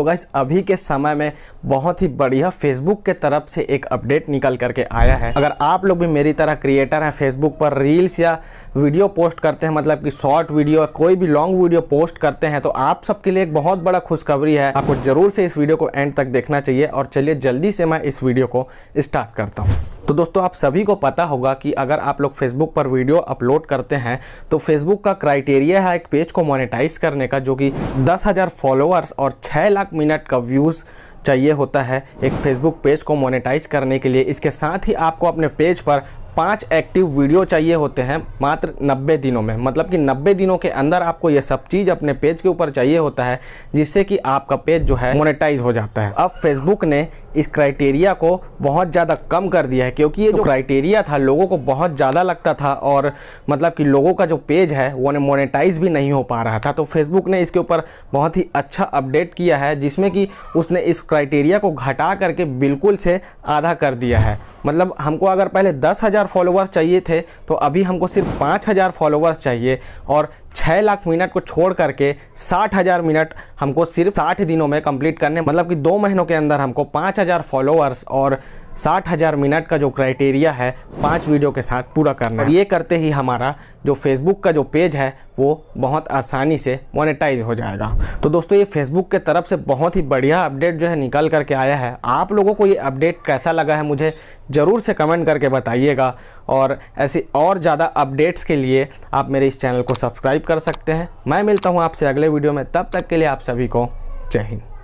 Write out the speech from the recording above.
तो गाइस अभी के समय में बहुत ही बढ़िया फेसबुक के तरफ से एक अपडेट निकल करके आया है अगर आप लोग भी मेरी तरह क्रिएटर हैं फेसबुक पर रील्स या वीडियो पोस्ट करते हैं मतलब कि शॉर्ट वीडियो कोई भी लॉन्ग वीडियो पोस्ट करते हैं तो आप सबके लिए एक बहुत बड़ा खुशखबरी है आपको जरूर से इस वीडियो को एंड तक देखना चाहिए और चलिए जल्दी से मैं इस वीडियो को स्टार्ट करता हूँ तो दोस्तों आप सभी को पता होगा कि अगर आप लोग फेसबुक पर वीडियो अपलोड करते हैं तो फेसबुक का क्राइटेरिया है एक पेज को मोनेटाइज करने का जो कि दस हज़ार फॉलोअर्स और छः लाख मिनट का व्यूज़ चाहिए होता है एक फेसबुक पेज को मोनेटाइज करने के लिए इसके साथ ही आपको अपने पेज पर पाँच एक्टिव वीडियो चाहिए होते हैं मात्र 90 दिनों में मतलब कि 90 दिनों के अंदर आपको ये सब चीज़ अपने पेज के ऊपर चाहिए होता है जिससे कि आपका पेज जो है मोनेटाइज हो जाता है अब फेसबुक ने इस क्राइटेरिया को बहुत ज़्यादा कम कर दिया है क्योंकि ये जो क्राइटेरिया था लोगों को बहुत ज़्यादा लगता था और मतलब कि लोगों का जो पेज है वो मोनेटाइज भी नहीं हो पा रहा था तो फेसबुक ने इसके ऊपर बहुत ही अच्छा अपडेट किया है जिसमें कि उसने इस क्राइटेरिया को घटा करके बिल्कुल से आधा कर दिया है मतलब हमको अगर पहले दस हज़ार फॉलोअर्स चाहिए थे तो अभी हमको सिर्फ पाँच हज़ार फॉलोवर्स चाहिए और छः लाख मिनट को छोड़ करके साठ हज़ार मिनट हमको सिर्फ साठ दिनों में कंप्लीट करने मतलब कि दो महीनों के अंदर हमको पाँच हज़ार फॉलोअर्स और साठ हज़ार मिनट का जो क्राइटेरिया है पांच वीडियो के साथ पूरा करना है ये करते ही हमारा जो फेसबुक का जो पेज है वो बहुत आसानी से मोनेटाइज हो जाएगा तो दोस्तों ये फेसबुक के तरफ से बहुत ही बढ़िया अपडेट जो है निकल करके आया है आप लोगों को ये अपडेट कैसा लगा है मुझे ज़रूर से कमेंट करके बताइएगा और ऐसे और ज़्यादा अपडेट्स के लिए आप मेरे इस चैनल को सब्सक्राइब कर सकते हैं मैं मिलता हूँ आपसे अगले वीडियो में तब तक के लिए आप सभी को जय हिंद